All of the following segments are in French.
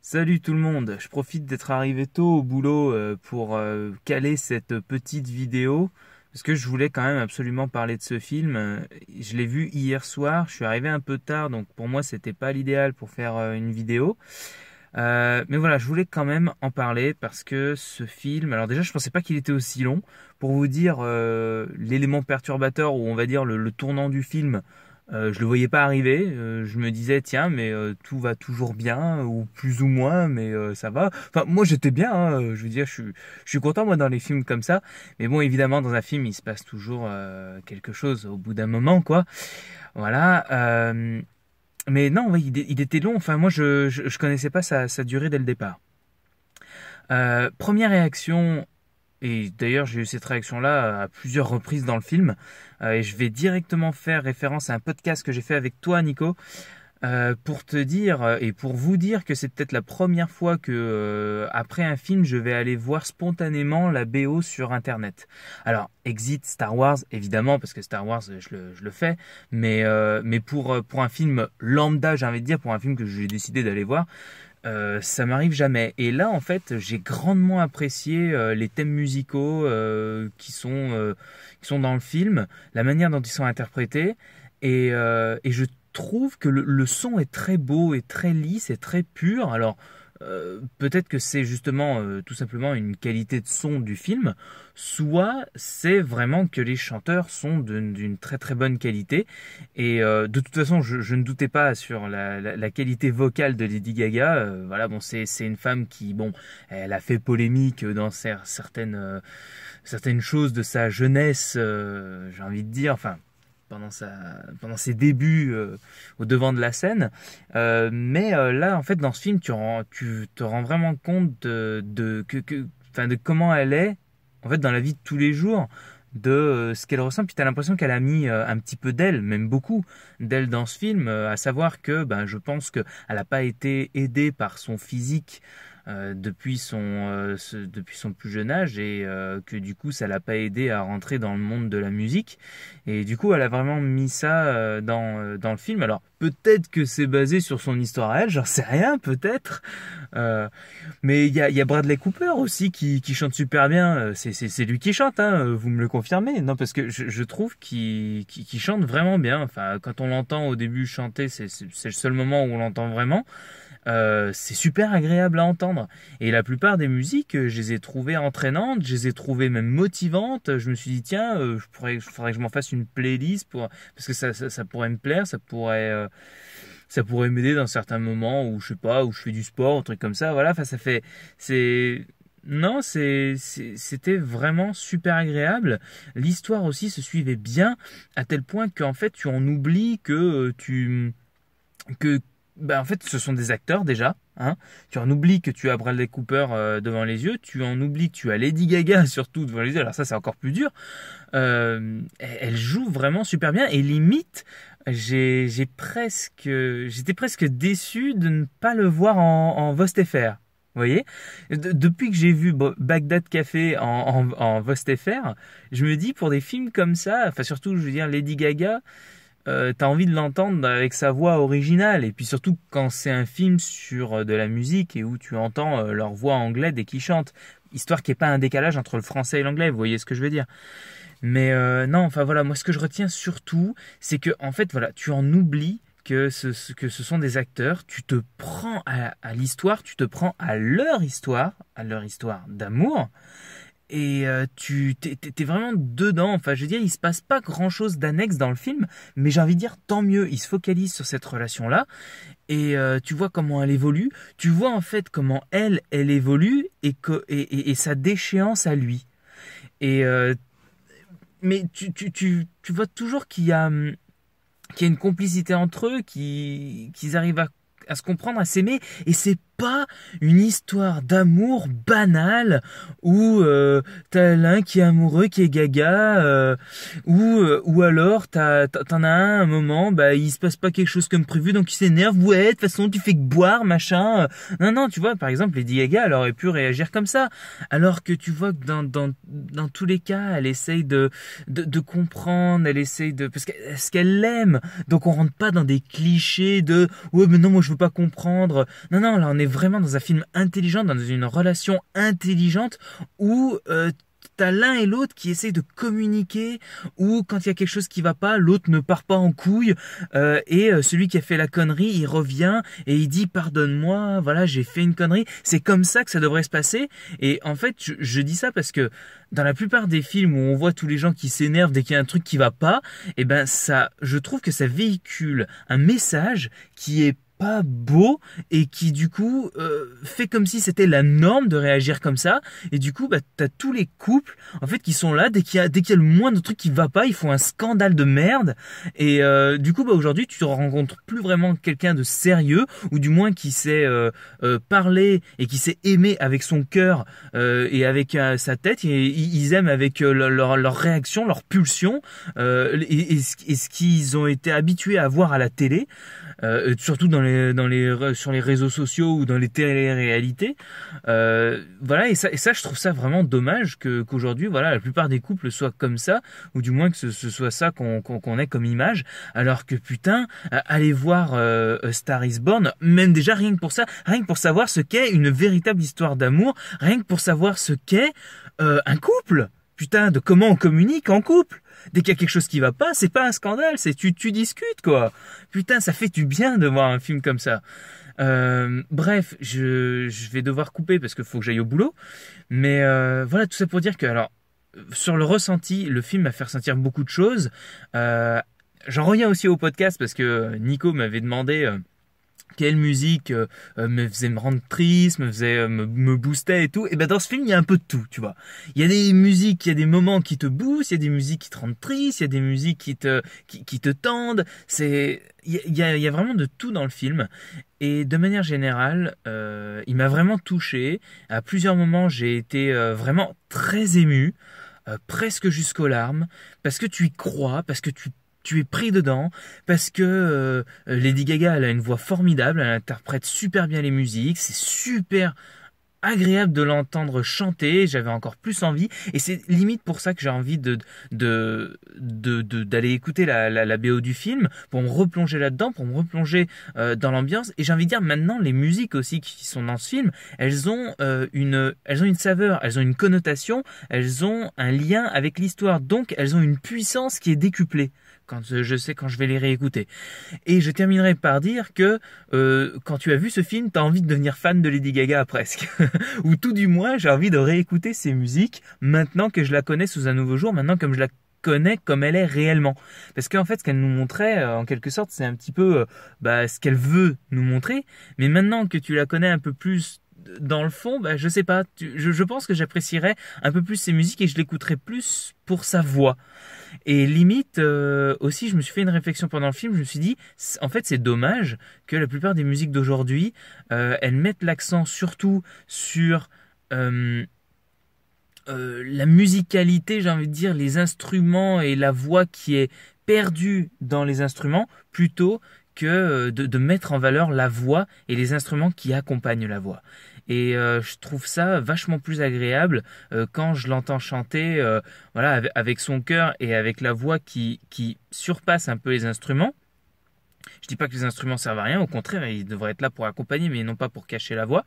Salut tout le monde, je profite d'être arrivé tôt au boulot euh, pour euh, caler cette petite vidéo parce que je voulais quand même absolument parler de ce film. Euh, je l'ai vu hier soir, je suis arrivé un peu tard donc pour moi c'était pas l'idéal pour faire une vidéo. mais voilà, je voulais quand même en parler parce que ce film, alors déjà je pensais pas qu'il était aussi long. Pour vous dire l'élément perturbateur ou on va dire le tournant du film, euh, je le voyais pas arriver. Euh, je me disais tiens mais euh, tout va toujours bien ou plus ou moins mais ça va. Enfin moi j'étais bien. Hein, je veux dire je suis je suis content moi dans les films comme ça. Mais bon évidemment dans un film il se passe toujours quelque chose au bout d'un moment quoi. Voilà. mais non il, était long. Enfin moi je je, connaissais pas sa durée dès le départ. première réaction et d'ailleurs j'ai eu cette réaction-là à plusieurs reprises dans le film, euh, et je vais directement faire référence à un podcast que j'ai fait avec toi Nico, euh, pour te dire euh, et pour vous dire que c'est peut-être la première fois que après un film je vais aller voir spontanément la BO sur internet. Alors exit Star Wars évidemment parce que Star Wars je le, fais mais mais pour pour un film lambda j'ai envie de dire pour un film que j'ai décidé d'aller voir euh, ça m'arrive jamais. Et là, en fait, j'ai grandement apprécié euh, les thèmes musicaux euh, qui, sont, qui sont dans le film, la manière dont ils sont interprétés. Et, je trouve que le, le, son est très beau et très lisse et très pur. Alors, euh, peut-être que c'est justement euh, tout simplement une qualité de son du film, soit c'est vraiment que les chanteurs sont d'une très très bonne qualité. Et euh, de toute façon, je, ne doutais pas sur la, qualité vocale de Lady Gaga. voilà, bon, c'est une femme qui, bon, elle a fait polémique dans certaines, certaines choses de sa jeunesse, j'ai envie de dire, enfin pendant, sa, pendant ses débuts euh, au devant de la scène. Euh, mais euh, là, en fait, dans ce film, tu, te rends vraiment compte de, de que, que de comment elle est, en fait, dans la vie de tous les jours, de ce qu'elle ressent. Puis tu as l'impression qu'elle a mis un petit peu d'elle, même beaucoup d'elle dans ce film, à savoir que ben, je pense qu'elle n'a pas été aidée par son physique. Euh, depuis, son, euh, depuis son plus jeune âge et euh, que du coup ça l'a pas aidé à rentrer dans le monde de la musique et du coup elle a vraiment mis ça dans, dans le film alors peut-être que c'est basé sur son histoire à elle j'en sais rien peut-être mais il y a, y a, Bradley Cooper aussi qui, qui chante super bien c'est lui qui chante hein, vous me le confirmez non parce que je, trouve qu'il chante vraiment bien enfin quand on l'entend au début chanter c'est le seul moment où on l'entend vraiment c'est super agréable à entendre et la plupart des musiques, euh, je les ai trouvées entraînantes, je les ai trouvées même motivantes. Je me suis dit, tiens, euh, je pourrais, faudrait que je m'en fasse une playlist pour, parce que ça, pourrait me plaire, ça pourrait. Euh, ça pourrait m'aider dans certains moments où je sais pas où je fais du sport un truc comme ça voilà enfin ça fait c'est non c'était vraiment super agréable l'histoire aussi se suivait bien à tel point qu'en fait tu en oublies que tu que ben, en fait, ce sont des acteurs déjà. Hein. Tu en oublies que tu as Bradley Cooper euh, devant les yeux, tu en oublies que tu as Lady Gaga surtout devant les yeux. Alors ça, c'est encore plus dur. Euh, elle joue vraiment super bien et limite, j'ai presque, j'étais presque déçu de ne pas le voir en, en Vost Vous voyez Depuis que j'ai vu Bagdad Café en, en, en je me dis pour des films comme ça, enfin surtout, je veux dire Lady Gaga tu euh, t'as envie de l'entendre avec sa voix originale. Et puis surtout quand c'est un film sur euh, de la musique et où tu entends euh, leur voix anglaise dès qu'ils chantent. Histoire qu'il n'y ait pas un décalage entre le français et l'anglais, vous voyez ce que je veux dire. Mais non, enfin voilà, moi ce que je retiens surtout, c'est que en fait, voilà, tu en oublies que ce, que ce sont des acteurs, tu te prends à l'histoire, tu te prends à leur histoire, à leur histoire d'amour, et euh, tu es vraiment dedans. Enfin, je veux dire, il se passe pas grand chose d'annexe dans le film, mais j'ai envie de dire tant mieux. Il se focalise sur cette relation là, et euh, tu vois comment elle évolue. Tu vois en fait comment elle, elle évolue et que et, sa déchéance à lui. Et euh, mais tu, vois toujours qu'il y a hum, a une complicité entre eux, qu'ils arrivent à à se comprendre, à s'aimer, et c'est pas une histoire d'amour banale où euh, t'as l'un qui est amoureux, qui est gaga, euh, ou, euh, ou alors tu t'en as un, un moment, bah, il se passe pas quelque chose comme prévu, donc il s'énerve, ouais, de toute façon, tu fais que boire, machin. Euh. Non, non, tu vois, par exemple, Lady Gaga, elle aurait pu réagir comme ça. Alors que tu vois que dans, dans, dans tous les cas, elle essaye de, de, comprendre, elle essaye de... Parce que ce qu'elle l'aime, donc on rentre pas dans des clichés de, ouais, mais non, moi je veux pas comprendre. Non, non, là on est vraiment dans un film intelligent, dans une relation intelligente où tu euh, t'as l'un et l'autre qui essayent de communiquer ou quand il y a quelque chose qui va pas l'autre ne part pas en couille euh, et euh, celui qui a fait la connerie il revient et il dit pardonne-moi voilà j'ai fait une connerie c'est comme ça que ça devrait se passer et en fait je, dis ça parce que dans la plupart des films où on voit tous les gens qui s'énervent dès qu'il y a un truc qui va pas et eh ben ça je trouve que ça véhicule un message qui est pas beau et qui du coup euh, fait comme si c'était la norme de réagir comme ça et du coup bah t'as tous les couples en fait qui sont là dès qu'il y a dès qu'il y a le moindre truc qui va pas ils font un scandale de merde et euh, du coup bah aujourd'hui tu rencontres plus vraiment quelqu'un de sérieux ou du moins qui sait euh, parler et qui sait aimer avec son cœur et avec sa tête et, ils aiment avec leur, leur, réaction leur pulsion et, et ce qu'ils ont été habitués à voir à la télé euh, surtout dans les, dans les, sur les réseaux sociaux ou dans les télé-réalités. Euh, voilà, et ça, et ça, je trouve ça vraiment dommage que qu'aujourd'hui, voilà, la plupart des couples soient comme ça, ou du moins que ce, ce soit ça qu'on qu'on ait comme image, alors que putain, euh, aller voir Star is Born, même déjà rien que pour ça, rien que pour savoir ce qu'est une véritable histoire d'amour, rien que pour savoir ce qu'est un couple putain, de comment on communique en couple. Dès qu'il y a quelque chose qui va pas, c'est pas un scandale, c'est tu, tu discutes, quoi. Putain, ça fait du bien de voir un film comme ça. Euh, bref, je, je, vais devoir couper parce qu'il faut que j'aille au boulot. Mais euh, voilà, tout ça pour dire que, alors, sur le ressenti, le film m'a fait ressentir beaucoup de choses. Euh, j'en reviens aussi au podcast parce que Nico m'avait demandé quelle musique euh, euh, me faisait me rendre triste, me faisait euh, me, me boostait et tout. Et ben dans ce film, il y a un peu de tout, tu vois. Il y a des musiques, il y a des moments qui te boostent, il y a des musiques qui te rendent triste, il y a des musiques qui te qui, te tendent. C'est il y a, vraiment de tout dans le film. Et de manière générale, il m'a vraiment touché. À plusieurs moments, j'ai été vraiment très ému, presque jusqu'aux larmes, parce que tu y crois, parce que tu tu es pris dedans parce que euh, Lady Gaga elle a une voix formidable, elle interprète super bien les musiques, c'est super agréable de l'entendre chanter, j'avais encore plus envie, et c'est limite pour ça que j'ai envie de de d'aller écouter la, la, BO du film, pour me replonger là-dedans, pour me replonger euh, dans l'ambiance, et j'ai envie de dire maintenant les musiques aussi qui sont dans ce film, elles ont euh, une elles ont une saveur, elles ont une connotation, elles ont un lien avec l'histoire, donc elles ont une puissance qui est décuplée quand euh, je sais quand je vais les réécouter. Et je terminerai par dire que euh, quand tu as vu ce film, tu as envie de devenir fan de Lady Gaga presque, ou tout du moins j'ai envie de réécouter ses musiques maintenant que je la connais sous un nouveau jour, maintenant comme je la connais comme elle est réellement. Parce qu'en fait, ce qu'elle nous montrait, euh, en quelque sorte, c'est un petit peu bah, ce qu'elle veut nous montrer. Mais maintenant que tu la connais un peu plus dans le fond, bah, je sais pas, je, pense que j'apprécierais un peu plus ses musiques et je l'écouterais plus pour sa voix. Et limite, euh, aussi, je me suis fait une réflexion pendant le film, je me suis dit, en fait, c'est dommage que la plupart des musiques d'aujourd'hui, euh, elles mettent l'accent surtout sur... Euh, la musicalité, j'ai envie de dire, les instruments et la voix qui est perdue dans les instruments, plutôt que de, mettre en valeur la voix et les instruments qui accompagnent la voix et euh, je trouve ça vachement plus agréable euh, quand je l'entends chanter euh, voilà avec son cœur et avec la voix qui qui surpasse un peu les instruments je dis pas que les instruments servent à rien, au contraire, ils devraient être là pour accompagner, mais non pas pour cacher la voix.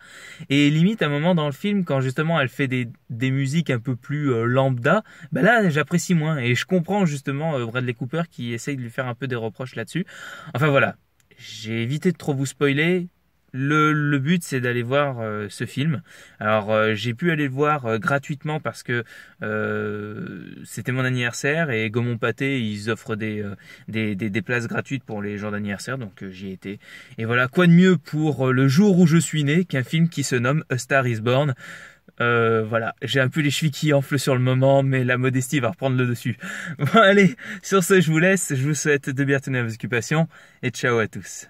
Et limite, à un moment dans le film, quand justement elle fait des, musiques un peu plus lambda, ben là, j'apprécie moins. Et je comprends justement Bradley Cooper qui essaye de lui faire un peu des reproches là-dessus. Enfin voilà, j'ai évité de trop vous spoiler. Le, le, but, c'est d'aller voir euh, ce film. Alors, euh, j'ai pu aller le voir euh, gratuitement parce que c'était mon anniversaire et Gaumont Pâté, ils offrent des, des, des, places gratuites pour les jours d'anniversaire, donc j'y étais. Et voilà, quoi de mieux pour le jour où je suis né qu'un film qui se nomme A Star Is Born. voilà, j'ai un peu les chevilles qui enflent sur le moment, mais la modestie va reprendre le dessus. Bon allez, sur ce je vous laisse, je vous souhaite de bien tenir vos occupations et ciao à tous.